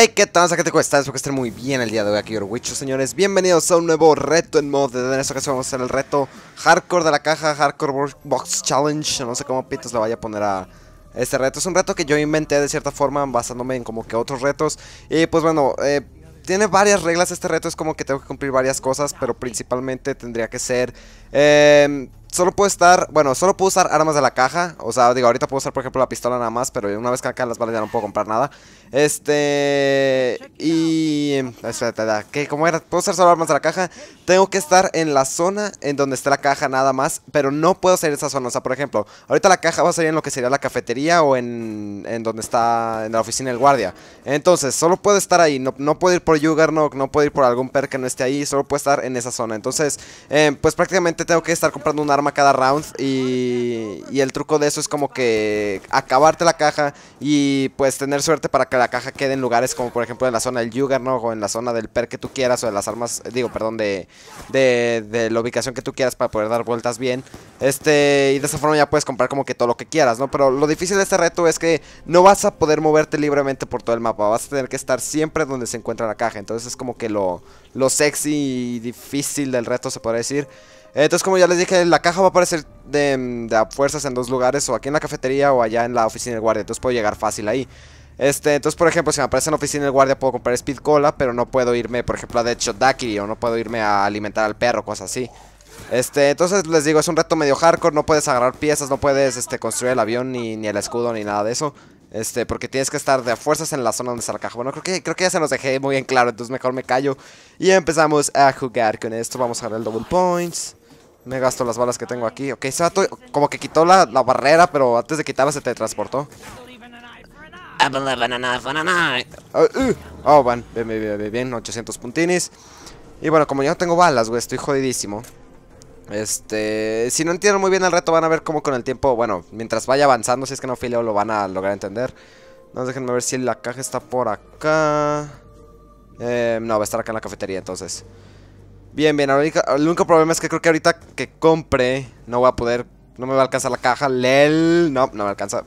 Hey, ¿qué tal? ¿Qué te cuesta? Espero que estén muy bien el día de hoy aquí, Orwicho, señores. Bienvenidos a un nuevo reto en mod. En esta ocasión vamos a hacer el reto Hardcore de la caja, Hardcore Box Challenge. No sé cómo pitos le vaya a poner a este reto. Es un reto que yo inventé de cierta forma, basándome en como que otros retos. Y pues bueno, eh, tiene varias reglas este reto. Es como que tengo que cumplir varias cosas, pero principalmente tendría que ser eh, solo puedo estar, bueno, solo puedo usar armas de la caja. O sea, digo, ahorita puedo usar, por ejemplo, la pistola nada más, pero una vez que acá las balas ya no puedo comprar nada. Este. Y. te que como era, puedo usar solo armas de la caja. Tengo que estar en la zona en donde está la caja nada más, pero no puedo salir de esa zona. O sea, por ejemplo, ahorita la caja va a salir en lo que sería la cafetería o en, donde está, en la oficina del guardia. Entonces, solo puedo estar ahí. No, no puedo ir por Juggernaut, no puedo ir por algún per que no esté ahí, solo puedo estar en esa zona. Entonces, em, pues prácticamente tengo que estar comprando un arma cada round y, el truco de eso es como que acabarte la caja y pues tener suerte para que la caja quede en lugares como por ejemplo en la zona del ¿no? o en la zona del per que tú quieras o de las armas, digo, perdón, de, la ubicación que tú quieras para poder dar vueltas bien. Este, y de esa forma ya puedes comprar como que todo lo que quieras, ¿no? Pero lo difícil de este reto es que no vas a poder moverte libremente por todo el mapa, vas a tener que estar siempre donde se encuentra la caja, entonces es como que lo, lo sexy y difícil del reto se podría decir. Entonces, como ya les dije, la caja va a aparecer de, a fuerzas en dos lugares, o aquí en la cafetería o allá en la oficina del guardia. Entonces puedo llegar fácil ahí. Este, entonces, por ejemplo, si me aparece en la oficina del guardia, puedo comprar Speed Cola, pero no puedo irme, por ejemplo, a Shot Daki. o no puedo irme a alimentar al perro, cosas así. Este, entonces les digo, es un reto medio hardcore, no puedes agarrar piezas, no puedes este, construir el avión, ni, ni el escudo, ni nada de eso. Este, porque tienes que estar de a fuerzas en la zona donde está la caja. Bueno, creo que, creo que ya se nos dejé muy bien claro, entonces mejor me callo. Y empezamos a jugar con esto. Vamos a ganar el double points. Me gasto las balas que tengo aquí. Ok, como que quitó la, la barrera, pero antes de quitarla se transportó. Ah, pues ah, uh. Oh, van. Bien, bien, bien, bien, 800 puntines. Y bueno, como ya no tengo balas, güey, estoy jodidísimo. Este, si no entienden muy bien el reto, van a ver cómo con el tiempo, bueno, mientras vaya avanzando, si es que no fileo, lo van a lograr entender. No, déjenme ver si la caja está por acá. Eh, no, va a estar acá en la cafetería, entonces. Bien, bien, ahorita, el único problema es que creo que ahorita que compre no voy a poder, no me va a alcanzar la caja, lel, no, no me alcanza.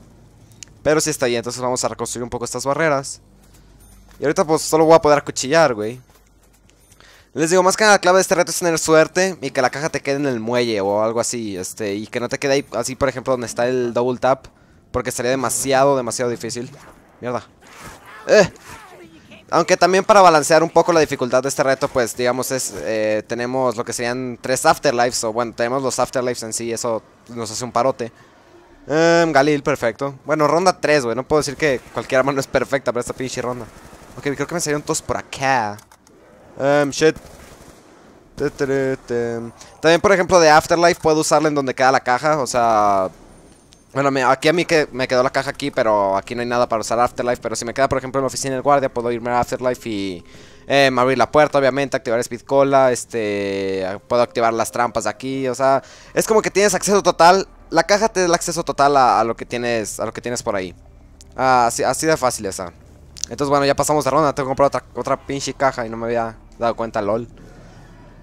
Pero sí está ahí, entonces vamos a reconstruir un poco estas barreras. Y ahorita pues solo voy a poder acuchillar, güey. Les digo, más que nada la clave de este reto es tener suerte y que la caja te quede en el muelle o algo así, este, y que no te quede ahí, así por ejemplo donde está el double tap, porque sería demasiado, demasiado difícil. Mierda. ¡Eh! Aunque también para balancear un poco la dificultad de este reto, pues digamos, es eh, tenemos lo que serían tres afterlives, o bueno, tenemos los afterlives en sí, eso nos hace un parote. Em, Galil, perfecto. Bueno, ronda 3, güey, no puedo decir que cualquier arma no es perfecta para esta pinche ronda. Ok, creo que me salieron todos por acá. Em, shit. También, por ejemplo, de Afterlife puedo usarla en donde queda la caja, o sea, bueno, aquí a mí que me quedó la caja aquí, pero aquí no hay nada para usar Afterlife. Pero si me queda, por ejemplo, en la oficina del guardia, puedo irme a Afterlife y em, abrir la puerta, obviamente, activar Speed Cola, este, puedo activar las trampas aquí, o sea, es como que tienes acceso total, la caja te da el acceso total a, lo que tienes, a lo que tienes por ahí. Ah, así, de fácil esa. Entonces, bueno, ya pasamos de ronda, tengo que comprar otra, otra pinche caja y no me había dado cuenta, lol.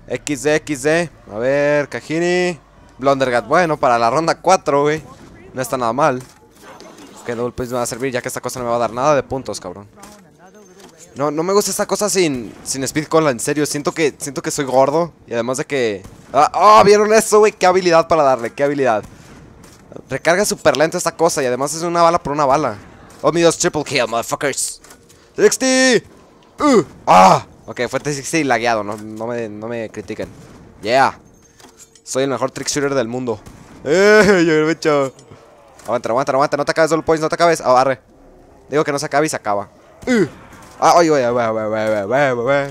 XD, XD, a ver, Cajini, Blundergat, bueno, para la ronda 4, güey. No está nada mal. Que double punch pues, me va a servir ya que esta cosa no me va a dar nada de puntos, cabrón. No, no me gusta esta cosa sin, sin Speed Cola, en serio. Siento que, siento que soy gordo. Y además de que... ¡Ah! Oh, ¿Vieron eso, güey? ¡Qué habilidad para darle! ¡Qué habilidad! Recarga súper lento esta cosa y además es una bala por una bala. ¡Oh, mi Dios! ¡Triple kill, motherfuckers! ¡60! Uh, ¡Ah! Ok, fuerte 60 y lagueado. No, no, me, no me critiquen. ¡Yeah! Soy el mejor trick shooter del mundo. ¡Eh! Yo he hecho... Aguanta, aguanta, aguanta. No te acabes, Double no te acabes. Ah, ¡Arre! Digo que no se acabe y se acaba. Ah, ay, A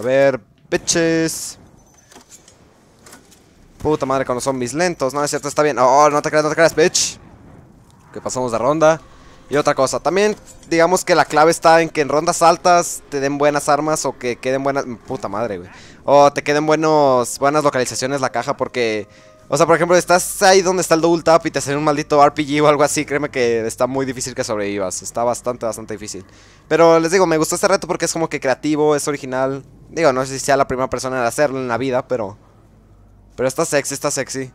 ver, bitches. Puta madre cuando son mis lentos. No, es cierto, está bien. Oh, no te creas, no te creas, bitch. Que pasamos de ronda. Y otra cosa, también digamos que la clave está en que en rondas altas te den buenas armas o que queden buenas... Puta madre, güey. O te queden buenos, buenas localizaciones la caja porque o sea, por ejemplo, estás ahí donde está el double tap y te hacen un maldito RPG o algo así. Créeme que está muy difícil que sobrevivas. Está bastante, bastante difícil. Pero les digo, me gustó este reto porque es como que creativo, es original. Digo, no sé si sea la primera persona en hacerlo en la vida, pero... Pero está sexy, está sexy.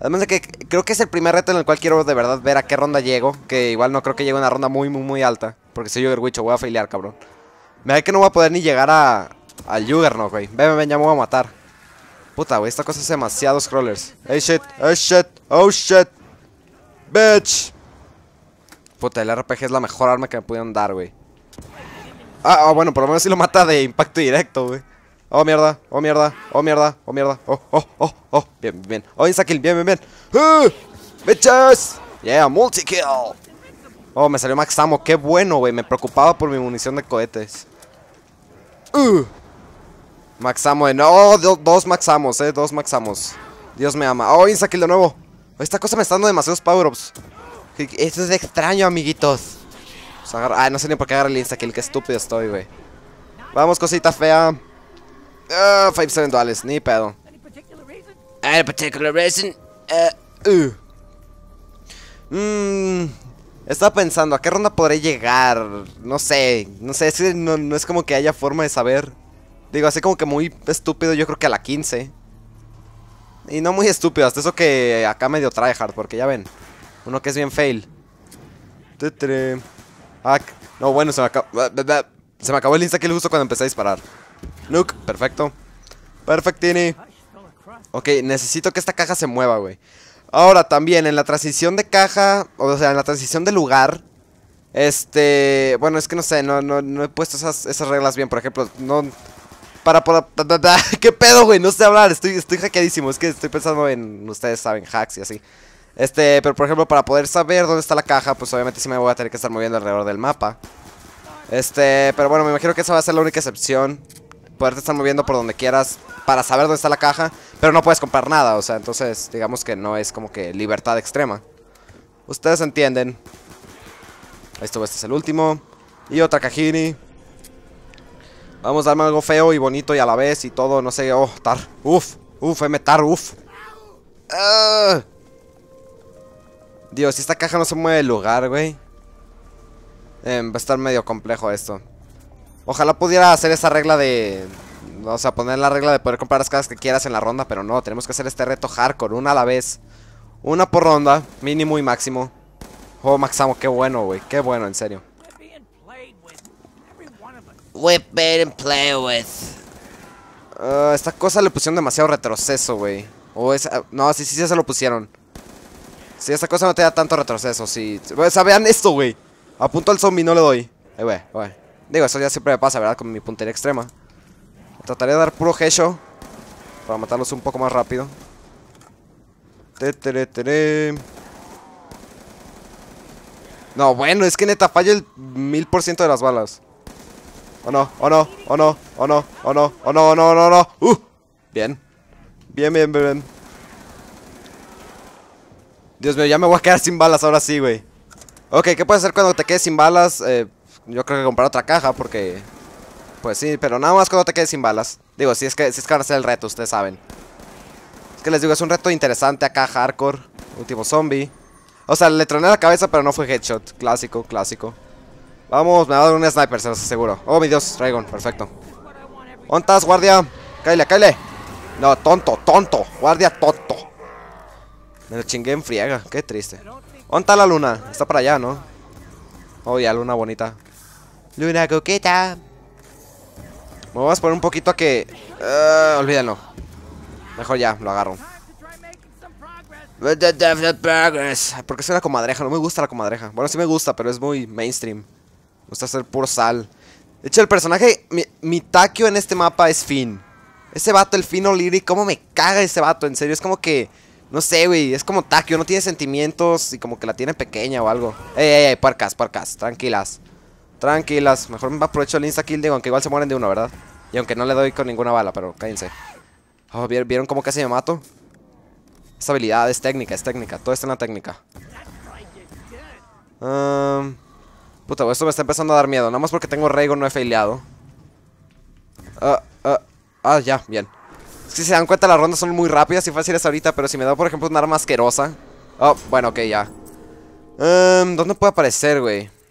Además de que creo que es el primer reto en el cual quiero de verdad ver a qué ronda llego. Que igual no creo que llegue a una ronda muy, muy, muy alta. Porque soy o voy a failear, cabrón. Me da que no voy a poder ni llegar a... Al Juggernaut, güey. Ven, ven, ya me voy a matar. Puta, güey, esta cosa es demasiado scrollers. ¡Ey, shit, ¡Ey, shit, oh shit. Bitch. Puta, el RPG es la mejor arma que me pudieron dar, güey. Ah, ah bueno, por lo menos si lo mata de impacto directo, güey. Oh, mierda, oh, mierda, oh, mierda, oh, mierda. Oh, oh, oh, oh. Bien, bien. Oh, insta-kill, bien, bien, bien. ¡Uh! ¡Bitches! Yeah, multi-kill. Oh, me salió Maxamo. Qué bueno, güey. Me preocupaba por mi munición de cohetes. ¡Uh! Maxamo de... No, oh, dos Maxamos, eh, dos Maxamos. Dios me ama. Oh, insta de nuevo. Esta cosa me está dando demasiados power-ups. Esto es extraño, amiguitos. Pues Ay, Ah, no sé ni por qué agarrar el insta kill. Qué estúpido estoy, güey. Vamos, cosita fea. Ah, uh, 5-7 duales, ni pedo. Any particular reason? Eh, uh, uh. estaba pensando, ¿a qué ronda podré llegar? No sé, no sé, es que no es como que haya forma de saber. Digo, así como que muy estúpido, yo creo que a la 15. Y no muy estúpido, hasta eso que acá medio tryhard, porque ya ven. Uno que es bien fail. Ah, no, bueno, se me acabó. Ah, se me acabó el uso justo cuando empecé a disparar. look perfecto. Perfectini. Ok, necesito que esta caja se mueva, güey. Ahora, también, en la transición de caja, o sea, en la transición de lugar, este... Bueno, es que no sé, no, no, no he puesto esas, esas reglas bien. Por ejemplo, no, para, para, ¿Qué pedo, güey? No sé hablar, estoy, estoy hackeadísimo. Es que estoy pensando en, ustedes saben, hacks y así. Este, pero por ejemplo, para poder saber dónde está la caja, pues obviamente sí me voy a tener que estar moviendo alrededor del mapa. Este, pero bueno, me imagino que esa va a ser la única excepción. Poderte estar moviendo por donde quieras para saber dónde está la caja, pero no puedes comprar nada, o sea, entonces digamos que no es como que libertad extrema. Ustedes entienden. Esto, este es el último. Y otra cajini. Vamos a darme algo feo y bonito y a la vez y todo, no sé, oh, tar. Uf, uf, M tar, uf. Ah. Dios, si esta caja no se mueve de lugar, güey. Eh, va a estar medio complejo esto. Ojalá pudiera hacer esa regla de... O sea, poner la regla de poder comprar las cajas que quieras en la ronda, pero no, tenemos que hacer este reto hardcore, una a la vez. Una por ronda, mínimo y máximo. Oh, Maxamo, qué bueno, güey, qué bueno, en serio whip play with. Ah, esta cosa le pusieron demasiado retroceso, güey. O No, sí, sí, sí, se lo pusieron. Sí, esta cosa no te da tanto retroceso, sí. O sea, vean esto, güey. Apunto al zombie, no le doy. Eh, Digo, eso ya siempre me pasa, ¿verdad? Con mi puntería extrema. Trataré de dar puro headshot. Para matarlos un poco más rápido. Te, te, te, no, bueno, es que neta fallo el mil por ciento de las balas. Oh no, oh no, oh no, oh no, oh no, oh no, oh no, no, no. Uh, bien. Bien, bien, bien, Dios mío, ya me voy a quedar sin balas ahora sí, güey. Ok, ¿qué puedes hacer cuando te quedes sin balas? Eh, yo creo que comprar otra caja porque... Pues sí, pero nada más cuando te quedes sin balas. Digo, si es que, si es que van a ser el reto, ustedes saben. Es que les digo, es un reto interesante acá, hardcore. Último zombie. O sea, le troné la cabeza, pero no fue headshot. Clásico, clásico. Vamos, me va a dar un sniper, se los aseguro. Oh, mi Dios, Dragon, perfecto. ¿Ontas, guardia? Cáile, cáile. No, tonto, tonto. Guardia, tonto. Me lo chingué en friega, qué triste. ¿Onta la luna? Está para allá, ¿no? Oh, ya, luna bonita. Luna coqueta. Me voy a poner un poquito a que... Uh, eh, olvídalo. Mejor ya, lo agarro. Porque es una comadreja, no me gusta la comadreja. Bueno, sí me gusta, pero es muy mainstream gusta hacer puro sal. De hecho, el personaje, mi, taquio en este mapa es Finn. Ese vato, el Finn O'Leary, cómo me caga ese vato, en serio. Es como que, no sé, güey, es como taquio, no tiene sentimientos y como que la tiene pequeña o algo. Ey, ey, ey, parcas, parcas, tranquilas. Tranquilas, mejor me aprovecho el insta-kill, digo, aunque igual se mueren de uno, ¿verdad? Y aunque no le doy con ninguna bala, pero cállense. Oh, ¿Vieron cómo casi me mato? Esta habilidad es técnica, es técnica. Todo está en la técnica. Um, Puta, esto me está empezando a dar miedo. Nada más porque tengo reigo no he faileado. Ah, ah, ah, ya, bien. Si se dan cuenta, las rondas son muy rápidas y fáciles ahorita, pero si me da, por ejemplo, un arma asquerosa... Oh, bueno, ok, ya. Em, ¿Dónde puede aparecer, güey?